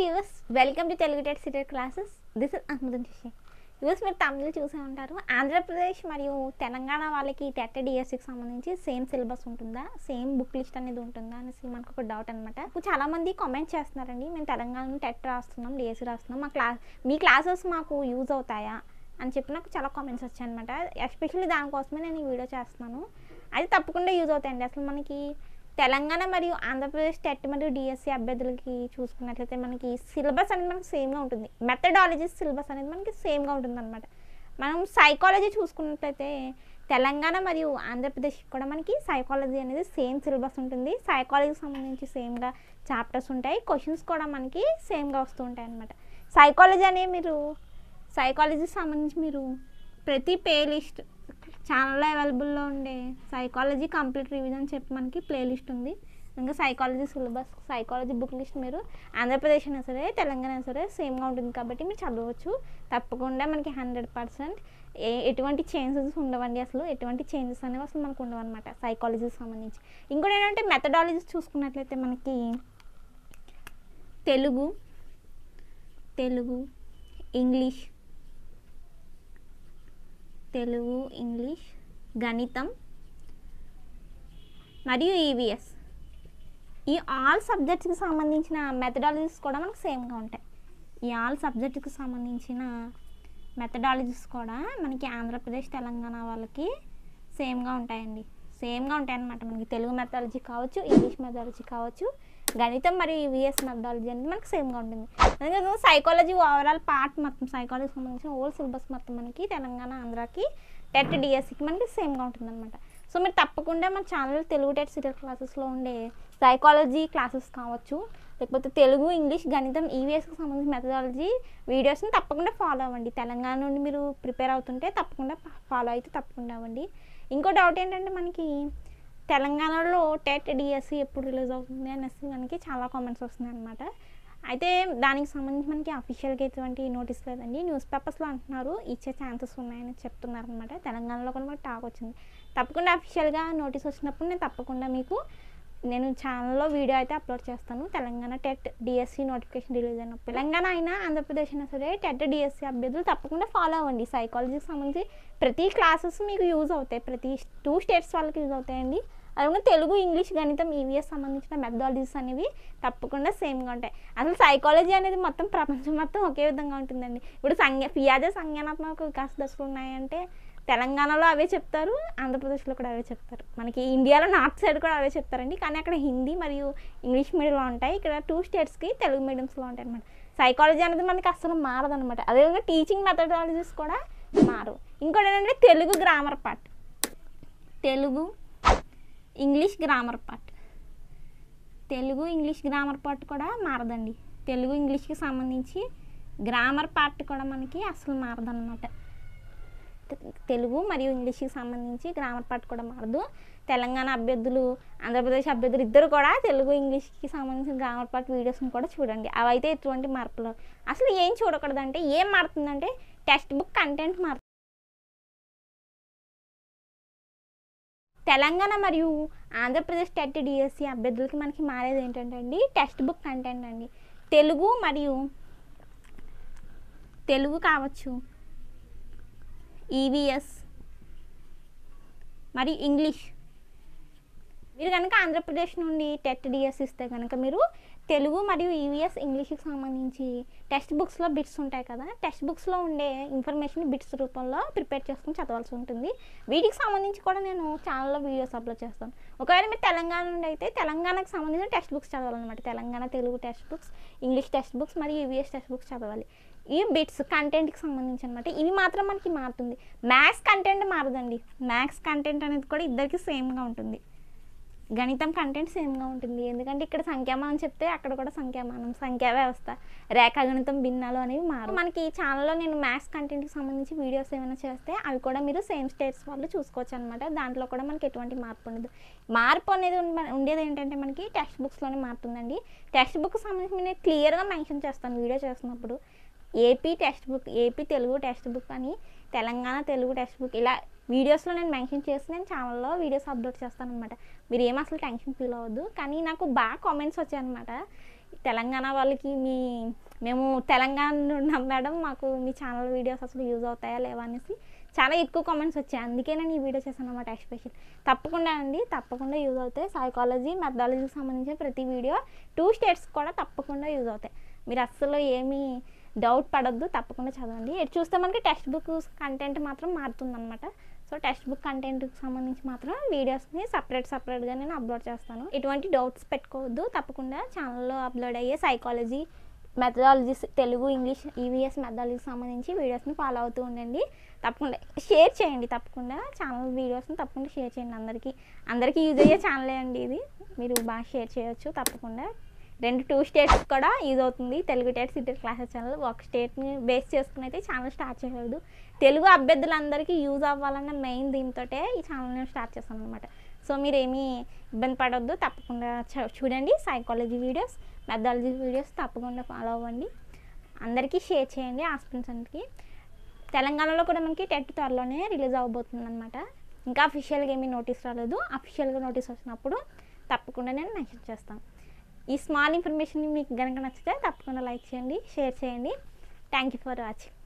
viewers welcome to Telugu TET classes this is అనుమదం చూసే views మీరు తమిళ్ చూసే ఉంటారు ఆంధ్రప్రదేశ్ మరియు తెలంగాణ వాళ్ళకి టెట్ డిఎస్సికి e సంబంధించి సేమ్ సిలబస్ ఉంటుందా సేమ్ బుక్ లిస్ట్ అనేది ఉంటుందా అనేసి మనకు ఒక డౌట్ అనమాట చాలా మంది కామెంట్ చేస్తున్నారండి మేము తెలంగాణలో టెట్ రాస్తున్నాం డిఎస్సి e రాస్తున్నాం మా క్లాస్ మీ క్లాసెస్ మాకు యూజ్ అవుతాయా అని చెప్పి నాకు చాలా కామెంట్స్ వచ్చాయనమాట ఎస్పెషల్లీ దానికోసమే నేను ఈ వీడియో చేస్తున్నాను అది తప్పకుండా యూజ్ అవుతాయండి అసలు మనకి తెలంగాణ మరియు ఆంధ్రప్రదేశ్ టెట్ మరియు డిఎస్సి అభ్యర్థులకి చూసుకున్నట్లయితే మనకి సిలబస్ అనేది మనకి సేమ్గా ఉంటుంది మెథడాలజీ సిలబస్ అనేది మనకి సేమ్గా ఉంటుంది అనమాట మనం సైకాలజీ చూసుకున్నట్లయితే తెలంగాణ మరియు ఆంధ్రప్రదేశ్ కూడా మనకి సైకాలజీ అనేది సేమ్ సిలబస్ ఉంటుంది సైకాలజీకి సంబంధించి సేమ్గా చాప్టర్స్ ఉంటాయి క్వశ్చన్స్ కూడా మనకి సేమ్గా వస్తూ ఉంటాయి అనమాట సైకాలజీ అనే మీరు సైకాలజీకి సంబంధించి మీరు ప్రతి పే లిస్ట్ ఛానల్లో అవైలబుల్లో ఉండే సైకాలజీ కంప్లీట్ రివిజన్ అని చెప్పి మనకి ప్లేలిస్ట్ ఉంది ఇంకా psychology syllabus psychology book list మీరు ఆంధ్రప్రదేశ్ అయినా సరే తెలంగాణ అయినా సరే సేమ్గా ఉంటుంది కాబట్టి మీరు చదవచ్చు తప్పకుండా మనకి హండ్రెడ్ పర్సెంట్ ఏ ఎటువంటి చేంజెస్ ఉండవండి అసలు ఎటువంటి చేంజెస్ అనేవి అసలు మనకు ఉండవన్నమాట సైకాలజీకి సంబంధించి ఇంకోటి ఏంటంటే మెథడాలజీస్ చూసుకున్నట్లయితే మనకి తెలుగు తెలుగు ఇంగ్లీష్ తెలుగు ఇంగ్లీష్ గణితం మరియు ఈవీఎస్ e ఈ ఆల్ సబ్జెక్ట్స్కి సంబంధించిన మెథడాలజీస్ కూడా మనకు సేమ్గా ఉంటాయి ఈ ఆల్ సబ్జెక్టుకి సంబంధించిన మెథడాలజీస్ కూడా మనకి ఆంధ్రప్రదేశ్ తెలంగాణ వాళ్ళకి సేమ్గా ఉంటాయండి సేమ్గా ఉంటాయన్నమాట మనకి తెలుగు మెథడాలజీ కావచ్చు ఇంగ్లీష్ మెథడాలజీ కావచ్చు గణితం మరియు ఈవీఎస్ e మెథడాలజీ అనేది మనకి సేమ్గా ఉంటుంది అందుకే సైకాలజీ ఓవరాల్ పార్ట్ మొత్తం సైకాలజీకి సంబంధించిన ఓల్డ్ సిలబస్ మొత్తం మనకి తెలంగాణ ఆంధ్రాకి టెట్ డిఎస్సికి e మనకి సేమ్గా ఉంటుంది అనమాట సో మీరు తప్పకుండా మన ఛానల్ తెలుగు టెట్ సీరియల్ క్లాసెస్లో ఉండే సైకాలజీ క్లాసెస్ కావచ్చు లేకపోతే తెలుగు ఇంగ్లీష్ గణితం ఈవీఎస్కి e సంబంధించిన మెథడాలజీ వీడియోస్ని తప్పకుండా ఫాలో అవ్వండి తెలంగాణ నుండి మీరు ప్రిపేర్ అవుతుంటే తప్పకుండా ఫాలో అయితే తప్పకుండా అవ్వండి ఇంకో డౌట్ ఏంటంటే మనకి తెలంగాణలో టెట్ డిఎస్సి ఎప్పుడు రిలీజ్ అవుతుంది అనేసి మనకి చాలా కామెంట్స్ వస్తున్నాయి అనమాట అయితే దానికి సంబంధించి మనకి అఫీషియల్గా ఎటువంటి నోటీస్ లేదండి న్యూస్ పేపర్స్లో అంటున్నారు ఇచ్చే ఛాన్సెస్ ఉన్నాయని చెప్తున్నారు అనమాట తెలంగాణలో కూడా టాక్ వచ్చింది తప్పకుండా అఫీషియల్గా నోటీస్ వచ్చినప్పుడు నేను తప్పకుండా మీకు నేను ఛానల్లో వీడియో అయితే అప్లోడ్ చేస్తాను Telangana TET DSC notification release అయిన తెలంగాణ అయినా ఆంధ్రప్రదేశ్ అయినా సరే టెట్ డిఎస్సి అభ్యర్థులు తప్పకుండా ఫాలో అవ్వండి సైకాలజీకి సంబంధించి ప్రతి క్లాసెస్ మీకు యూజ్ అవుతాయి ప్రతి టూ స్టేట్స్ వాళ్ళకి యూజ్ అవుతాయండి అలాగే తెలుగు ఇంగ్లీష్ గణితం ఈవీఎస్ e సంబంధించిన మెథడాలజీస్ అనేవి తప్పకుండా సేమ్గా ఉంటాయి అసలు సైకాలజీ అనేది మొత్తం ప్రపంచం మొత్తం ఒకే విధంగా ఉంటుందండి ఇప్పుడు సంజ్ఞ ఫియాజే సంజ్ఞానాత్మక వికాస దశలు ఉన్నాయంటే తెలంగాణలో అవే చెప్తారు ఆంధ్రప్రదేశ్లో కూడా అవే చెప్తారు మనకి ఇండియాలో నార్త్ సైడ్ కూడా అవే చెప్తారండి కానీ అక్కడ హిందీ మరియు ఇంగ్లీష్ మీడియంలో ఉంటాయి ఇక్కడ టూ స్టేట్స్కి తెలుగు మీడియంస్లో ఉంటాయి అనమాట సైకాలజీ అనేది మనకి అసలు మారదనమాట అదేవిధంగా టీచింగ్ మెథడాలజీస్ కూడా మారు ఇంకోటి ఏంటంటే Telugu grammar part Telugu English grammar part Telugu English grammar part కూడా మారదండి తెలుగు ఇంగ్లీష్కి సంబంధించి గ్రామర్ పార్ట్ కూడా మనకి అసలు మారదన్నమాట తెలుగు మరియు ఇంగ్లీష్కి సంబంధించి గ్రామర్ పాట కూడా మారదు తెలంగాణ అభ్యర్థులు ఆంధ్రప్రదేశ్ అభ్యర్థులు ఇద్దరు కూడా తెలుగు ఇంగ్లీష్కి సంబంధించిన గ్రామర్ పార్ట్ వీడియోస్ని కూడా చూడండి అవైతే ఎటువంటి మార్పులు అసలు ఏం చూడకూడదంటే ఏం మారుతుందంటే టెక్స్ట్ బుక్ కంటెంట్ మారుతుంది తెలంగాణ మరియు ఆంధ్రప్రదేశ్ టెట్ డిఎస్సి అభ్యర్థులకి మనకి మారేది ఏంటంటే అండి టెక్స్ట్ బుక్ కంటెంట్ అండి తెలుగు మరియు తెలుగు కావచ్చు ఈవీఎస్ e మరి ఇంగ్లీష్ మీరు కనుక ఆంధ్రప్రదేశ్ నుండి టెట్ డిఎస్ ఇస్తే కనుక మీరు తెలుగు మరియు ఈవీఎస్ e ఇంగ్లీష్కి సంబంధించి టెక్స్ట్ బుక్స్లో బిట్స్ ఉంటాయి కదా టెక్స్ట్ బుక్స్లో ఉండే ఇన్ఫర్మేషన్ బిట్స్ రూపంలో ప్రిపేర్ చేసుకుని చదవాల్సి ఉంటుంది వీటికి సంబంధించి కూడా నేను ఛానల్లో వీడియోస్ అప్లోడ్ చేస్తాను ఒకవేళ మీరు తెలంగాణ నుండి అయితే తెలంగాణకు సంబంధించిన టెక్స్ట్ బుక్స్ చదవాలన్నమాట Telangana Telugu textbooks English textbooks మరియు ఈవీఎస్ e టెక్స్ట్ బుక్స్ చదవాలి ఈ బిట్స్ కంటెంట్కి సంబంధించి అనమాట ఇవి మాత్రం మనకి మారుతుంది మ్యాథ్స్ కంటెంట్ మారదండి మ్యాథ్స్ కంటెంట్ అనేది కూడా ఇద్దరికి సేమ్గా ఉంటుంది గణితం కంటెంట్ సేమ్గా ఉంటుంది ఎందుకంటే ఇక్కడ సంఖ్యామానం చెప్తే అక్కడ కూడా సంఖ్యామానం సంఖ్యా వ్యవస్థ రేఖాగణితం భిన్నాలు అనేవి మారు మనకి ఈ ఛానల్లో నేను మ్యాథ్స్ కంటెంట్కి సంబంధించి వీడియోస్ ఏమైనా చేస్తే అవి కూడా మీరు సేమ్ స్టేట్స్ వాళ్ళు చూసుకోవచ్చు అనమాట దాంట్లో కూడా మనకి ఎటువంటి మార్పు ఉండదు మార్పు అనేది ఉండేది ఏంటంటే మనకి టెక్స్ట్ బుక్స్లోనే మారుతుందండి టెక్స్ట్ బుక్ సంబంధించి నేను క్లియర్గా మెన్షన్ చేస్తాను వీడియో చేస్తున్నప్పుడు AP textbook AP Telugu textbook అని తెలంగాణ తెలుగు టెక్స్ట్ బుక్ ఇలా వీడియోస్లో నేను మెన్షన్ చేసి నేను ఛానల్లో వీడియోస్ అప్లోడ్ చేస్తాను అనమాట మీరు ఏం అసలు టెన్షన్ ఫీల్ అవ్వద్దు కానీ నాకు బాగా కామెంట్స్ వచ్చాయన్నమాట తెలంగాణ వాళ్ళకి మీ మేము తెలంగాణ ఉన్నాం మేడం మాకు మీ ఛానల్ వీడియోస్ అసలు యూజ్ అవుతాయా లేవా అనేసి చాలా ఎక్కువ కామెంట్స్ వచ్చాయి అందుకే నేను ఈ వీడియో చేశాను అనమాట ఎక్స్పెషల్ తప్పకుండా అండి తప్పకుండా యూజ్ అవుతాయి సైకాలజీ మెథాలజీకి సంబంధించిన ప్రతి వీడియో టూ స్టేట్స్ కూడా తప్పకుండా యూజ్ అవుతాయి మీరు అస్సలు ఏమీ డౌట్ పడద్దు తప్పకుండా చదవండి ఎటు చూస్తే మనకి టెక్స్ట్ బుక్ కంటెంట్ మాత్రం మారుతుందనమాట సో టెక్స్ట్ బుక్ కంటెంట్కి సంబంధించి మాత్రం వీడియోస్ని సపరేట్ సపరేట్గా నేను అప్లోడ్ చేస్తాను ఇటువంటి డౌట్స్ పెట్టుకోవద్దు తప్పకుండా ఛానల్లో అప్లోడ్ అయ్యే psychology methodologies Telugu English EVS మెథడాలజీకి సంబంధించి వీడియోస్ని ఫాలో అవుతూ ఉండండి తప్పకుండా షేర్ చేయండి తప్పకుండా ఛానల్ వీడియోస్ని తప్పకుండా షేర్ చేయండి అందరికీ అందరికీ యూజ్ అయ్యే ఛానలే అండి ఇది మీరు బాగా షేర్ చేయొచ్చు తప్పకుండా రెండు టూ స్టేట్స్ కూడా యూజ్ అవుతుంది తెలుగు టేట్ ఇద్దరు క్లాసెస్ ఛానల్ ఒక స్టేట్ని బేస్ చేసుకుని అయితే ఛానల్ స్టార్ట్ చేయలేదు తెలుగు అభ్యర్థులందరికీ యూజ్ అవ్వాలన్న మెయిన్ దీంతో ఈ ఛానల్ నేను స్టార్ట్ చేస్తాను అనమాట సో మీరు ఏమీ ఇబ్బంది పడవద్దు తప్పకుండా చూడండి సైకాలజీ వీడియోస్ మెథాలజీ వీడియోస్ తప్పకుండా ఫాలో అవ్వండి అందరికీ షేర్ చేయండి అందరికి తెలంగాణలో కూడా మనకి టెట్ త్వరలోనే రిలీజ్ అవ్వబోతుంది అనమాట ఇంకా అఫీషియల్గా ఏమీ నోటీస్ రాలేదు అఫీషియల్గా నోటీస్ వచ్చినప్పుడు తప్పకుండా నేను మెన్షన్ చేస్తాను ఈ స్మాల్ ఇన్ఫర్మేషన్ మీకు కనుక నచ్చితే తప్పకుండా లైక్ చేయండి షేర్ చేయండి థ్యాంక్ యూ ఫర్ వాచింగ్